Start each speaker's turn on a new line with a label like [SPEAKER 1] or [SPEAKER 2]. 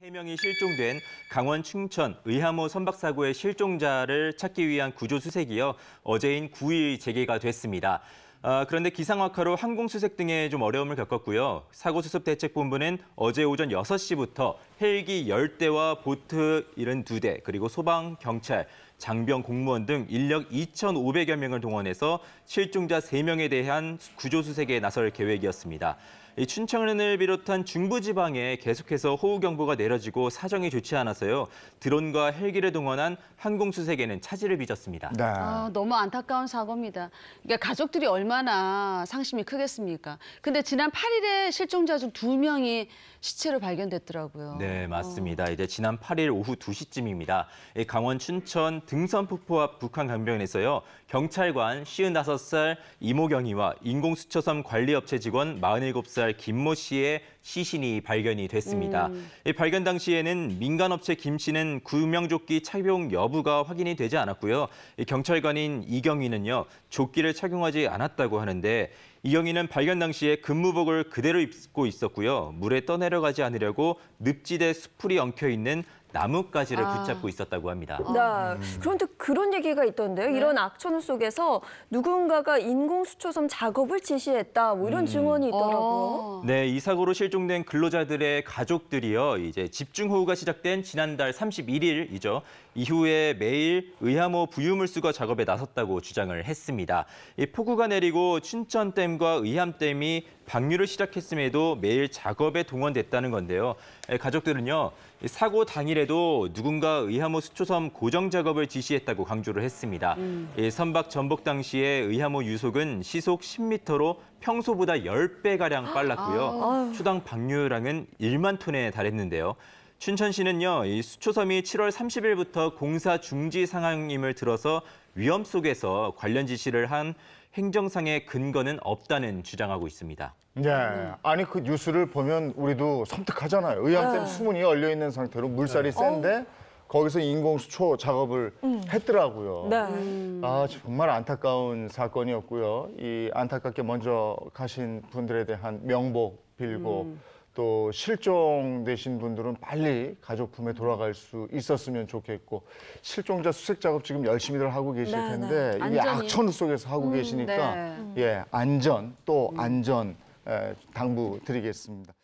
[SPEAKER 1] 세명이 실종된 강원 충천 의하모 선박사고의 실종자를 찾기 위한 구조수색이요. 어제인 9일 재개가 됐습니다. 아, 그런데 기상 악화로 항공수색 등에 좀 어려움을 겪었고요. 사고수습대책본부는 어제 오전 6시부터 헬기 10대와 보트 72대, 그리고 소방, 경찰, 장병, 공무원 등 인력 2,500여 명을 동원해서 실종자 3명에 대한 구조수색에 나설 계획이었습니다. 이 춘천을 비롯한 중부지방에 계속해서 호우경보가 내려지고 사정이 좋지 않아서요. 드론과 헬기를 동원한 항공수색에는 차질을 빚었습니다. 네. 아, 너무 안타까운 사고입니다. 그러니까 가족들이 얼마나 상심이 크겠습니까? 근데 지난 8일에 실종자 중 2명이 시체로 발견됐더라고요. 네. 네, 어. 맞습니다. 이제 지난 8일 오후 2시쯤입니다. 강원 춘천 등산 폭포 앞 북한 강변에서요. 경찰관 55살 이모경이와 인공수처섬 관리업체 직원 47살 김모 씨의 시신이 발견이 됐습니다. 음. 발견 당시에는 민간업체 김 씨는 구명조끼 착용 여부가 확인이 되지 않았고요. 경찰관인 이경희는요 조끼를 착용하지 않았다고 하는데 이영희는 발견 당시에 근무복을 그대로 입고 있었고요. 물에 떠내려가지 않으려고 늪지대 수풀이 엉켜 있는 나뭇가지를 아. 붙잡고 있었다고 합니다. 어. 네.
[SPEAKER 2] 음. 그런데 그런 얘기가
[SPEAKER 1] 있던데요. 네. 이런 악천 속에서 누군가가 인공수초섬 작업을 지시했다. 뭐
[SPEAKER 2] 이런 음. 증언이 있더라고요.
[SPEAKER 1] 어. 네, 이 사고로 실종된 근로자들의 가족들이요. 이제 집중 호우가 시작된 지난달 31일이죠. 이후에 매일 의암호 부유물수거 작업에 나섰다고 주장을 했습니다. 이 폭우가 내리고 춘천댐과 의암댐이 방류를 시작했음에도 매일 작업에 동원됐다는 건데요. 예, 가족들은요. 사고 당일 당일에도 누군가 의하모 수초섬 고정 작업을 지시했다고 강조를 했습니다. 음. 예, 선박 전복 당시에 의하모 유속은 시속 10m로 평소보다 10배가량 빨랐고요. 아. 추당 방류량은 1만 톤에 달했는데요. 춘천시는요, 이 수초섬이 7월 30일부터 공사 중지 상황임을 들어서 위험 속에서 관련 지시를 한 행정상의 근거는 없다는 주장하고 있습니다.
[SPEAKER 2] 네, 아니 그 뉴스를 보면 우리도 섬뜩하잖아요. 의암댐 네. 수문이 열려 있는 상태로 물살이 네. 센데 거기서 인공 수초 작업을 음. 했더라고요. 네. 아 정말 안타까운 사건이었고요. 이 안타깝게 먼저 가신 분들에 대한 명복 빌고 음. 또 실종되신 분들은 빨리 가족 품에 돌아갈 수 있었으면 좋겠고 실종자 수색 작업 지금 열심히들 하고 계실 네, 텐데 네. 이게 안악천 속에서 하고 음, 계시니까 네. 예 안전 또 음. 안전 에, 당부드리겠습니다.